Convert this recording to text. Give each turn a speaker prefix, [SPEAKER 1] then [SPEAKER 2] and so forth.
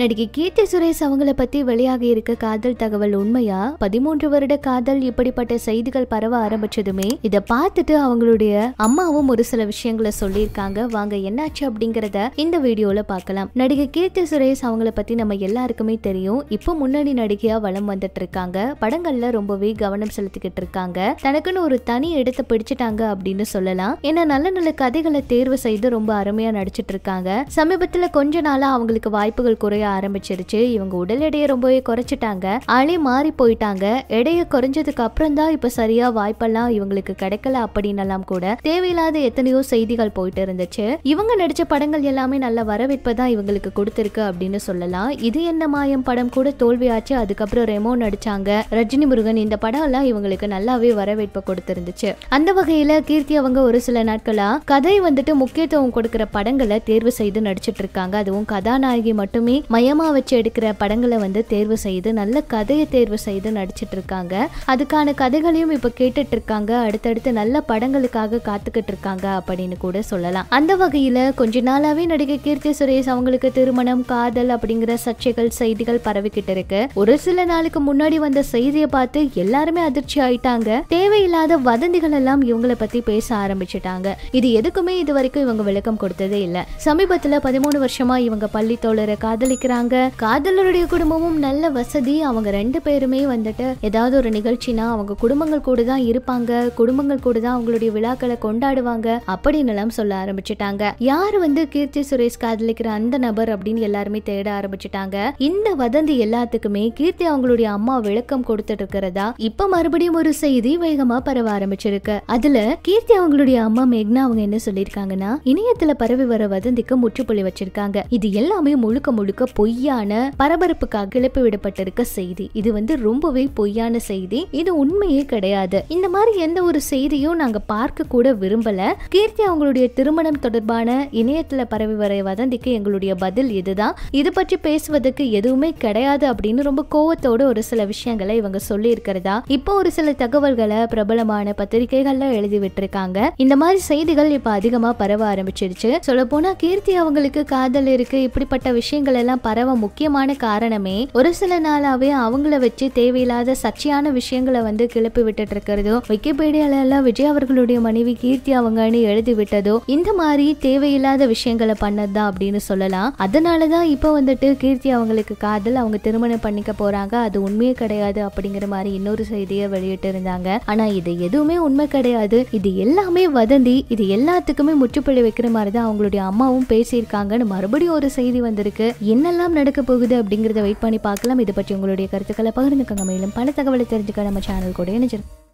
[SPEAKER 1] நடிகை கீர்த்தி சுரேஷ் அவங்கள பத்தி வெளியாக இருக்க காதல் தகவல் உண்மையா பதிமூன்று வருட காதல் இப்படிப்பட்ட செய்திகள் பரவ ஆரம்பிச்சதுமே இத பார்த்துட்டு அவங்களுடைய அம்மாவும் ஒரு சில விஷயங்களை சொல்லியிருக்காங்க வாங்க என்னாச்சு அப்படிங்கறத இந்த வீடியோல பார்க்கலாம் நடிகை கீர்த்தி சுரேஷ் அவங்கள பத்தி நம்ம எல்லாருக்குமே தெரியும் இப்போ முன்னணி நடிகையா வளம் வந்துட்டு இருக்காங்க படங்கள்ல ரொம்பவே கவனம் செலுத்திக்கிட்டு இருக்காங்க தனக்குன்னு ஒரு தனி இடத்தை பிடிச்சிட்டாங்க அப்படின்னு சொல்லலாம் ஏன்னா நல்ல நல்ல கதைகளை தேர்வு செய்து ரொம்ப அருமையா நடிச்சிட்டு இருக்காங்க சமீபத்துல கொஞ்ச நாளா அவங்களுக்கு வாய்ப்புகள் குறைய ஆரம்பிச்சிருச்சு இவங்க உடல் எடையை ரொம்பவே குறைச்சிட்டாங்க ஆளே மாறி போயிட்டாங்க எடையை குறைஞ்சதுக்கு அப்புறம் தான் இப்ப சரியா வாய்ப்பெல்லாம் இவங்களுக்கு கிடைக்கல எல்லாம் கூட தேவையில்லாத எத்தனையோ செய்திகள் போயிட்டு இருந்துச்சு இவங்க நடிச்ச படங்கள் எல்லாமே நல்ல வரவேற்பை தான் இவங்களுக்கு கொடுத்திருக்கு அப்படின்னு சொல்லலாம் இது என்ன மாயம் படம் கூட தோல்வியாச்சு அதுக்கப்புறம் ரெமோ நடிச்சாங்க ரஜினி முருகன் இந்த படம் எல்லாம் இவங்களுக்கு நல்லாவே வரவேற்பை கொடுத்திருந்துச்சு அந்த வகையில கீர்த்தி அவங்க ஒரு சில நாட்களா கதை வந்துட்டு முக்கியத்துவம் கொடுக்கிற படங்களை தேர்வு செய்து நடிச்சிட்டு இருக்காங்க அதுவும் கதாநாயகி மட்டுமே மயமா வச்சு எடுக்கிற படங்களை வந்து தேர்வு செய்து நல்ல கதையை தேர்வு செய்து நடிச்சிட்டு இருக்காங்க அதுக்கான கதைகளையும் இப்போ கேட்டுட்டு இருக்காங்க அடுத்தடுத்து நல்ல படங்களுக்காக காத்துக்கிட்டு இருக்காங்க அப்படின்னு கூட சொல்லலாம் அந்த வகையில கொஞ்ச நாளாவே நடிகை கீர்த்தி சுரேஷ் அவங்களுக்கு திருமணம் காதல் அப்படிங்கிற சர்ச்சைகள் செய்திகள் பரவிக்கிட்டு இருக்கு ஒரு சில நாளுக்கு முன்னாடி வந்த செய்தியை பார்த்து எல்லாருமே அதிர்ச்சி ஆயிட்டாங்க தேவையில்லாத வதந்திகள் எல்லாம் இவங்களை பத்தி பேச ஆரம்பிச்சிட்டாங்க இது எதுக்குமே இது வரைக்கும் இவங்க விளக்கம் கொடுத்ததே இல்ல சமீபத்துல பதிமூணு வருஷமா இவங்க பள்ளி தோழரை காதலிக்கிற இருக்கிறாங்க காதலருடைய குடும்பமும் நல்ல வசதி அவங்க ரெண்டு பேருமே வந்துட்டு ஏதாவது ஒரு நிகழ்ச்சினா அவங்க குடும்பங்கள் கூட தான் இருப்பாங்க குடும்பங்கள் கூட தான் அவங்களுடைய விழாக்களை கொண்டாடுவாங்க அப்படின்னு எல்லாம் சொல்ல ஆரம்பிச்சிட்டாங்க யார் வந்து கீர்த்தி சுரேஷ் காதலிக்கிற அந்த நபர் அப்படின்னு எல்லாருமே தேட ஆரம்பிச்சிட்டாங்க இந்த வதந்தி எல்லாத்துக்குமே கீர்த்தி அவங்களுடைய அம்மா விளக்கம் கொடுத்துட்டு இருக்கிறதா இப்ப மறுபடியும் ஒரு செய்தி வேகமா பரவ ஆரம்பிச்சிருக்கு அதுல கீர்த்தி அவங்களுடைய அம்மா மேக்னா அவங்க என்ன சொல்லிருக்காங்கன்னா இணையத்துல பரவி வர வதந்திக்கு முற்றுப்புள்ளி வச்சிருக்காங்க இது எல்லாமே முழுக்க முழுக்க பொய்யான பரபரப்புக்காக கிளப்பி விடப்பட்டிருக்க செய்தி இது வந்து ரொம்பவே பொய்யான செய்தி இது உண்மையே கிடையாது இந்த மாதிரி எந்த ஒரு செய்தியும் நாங்க பார்க்க கூட விரும்பல கீர்த்தி அவங்களுடைய திருமணம் தொடர்பான இணையத்துல பரவி வர வதந்திக்கு எங்களுடைய பதில் இதுதான் இது பற்றி பேசுவதற்கு எதுவுமே கிடையாது அப்படின்னு ரொம்ப கோவத்தோட ஒரு சில விஷயங்களை இவங்க சொல்லி இருக்கிறதா இப்போ ஒரு சில தகவல்களை பிரபலமான பத்திரிகைகள்ல எழுதி விட்டுருக்காங்க இந்த மாதிரி செய்திகள் இப்ப அதிகமா பரவ ஆரம்பிச்சிருச்சு சொல்ல போனா கீர்த்தி அவங்களுக்கு காதல் இருக்கு இப்படிப்பட்ட விஷயங்கள் எல்லாம் இதெல்லாம் பரவ முக்கியமான காரணமே ஒரு சில நாளாவே அவங்கள வச்சு தேவையில்லாத சர்ச்சையான விஷயங்களை வந்து கிளப்பி விட்டுட்டு இருக்கிறதோ விக்கிபீடியால எல்லாம் விஜய் அவர்களுடைய மனைவி கீர்த்தி அவங்கன்னு எழுதி விட்டதோ இந்த மாதிரி தேவையில்லாத விஷயங்களை பண்ணதுதான் அப்படின்னு சொல்லலாம் அதனாலதான் இப்போ வந்துட்டு கீர்த்தி அவங்களுக்கு காதல் அவங்க திருமணம் பண்ணிக்க போறாங்க அது உண்மையே கிடையாது அப்படிங்கிற மாதிரி இன்னொரு செய்தியை வெளியிட்டு இருந்தாங்க ஆனா இது எதுவுமே உண்மை கிடையாது இது எல்லாமே வதந்தி இது எல்லாத்துக்குமே முற்றுப்புள்ளி வைக்கிற மாதிரி தான் அவங்களுடைய அம்மாவும் பேசியிருக்காங்கன்னு மறுபடியும் ஒரு செய்தி வந்திருக்கு என்ன என்னெல்லாம் நடக்க போகுது அப்படிங்கிறத வெயிட் பண்ணி பார்க்கலாம் இதை பற்றி உங்களுடைய கருத்துக்களை பகிர்ந்துக்கங்க மேலும் பல தகவலை தெரிஞ்சுக்க நம்ம சேனல் கூட இணைஞ்சிருக்கோம்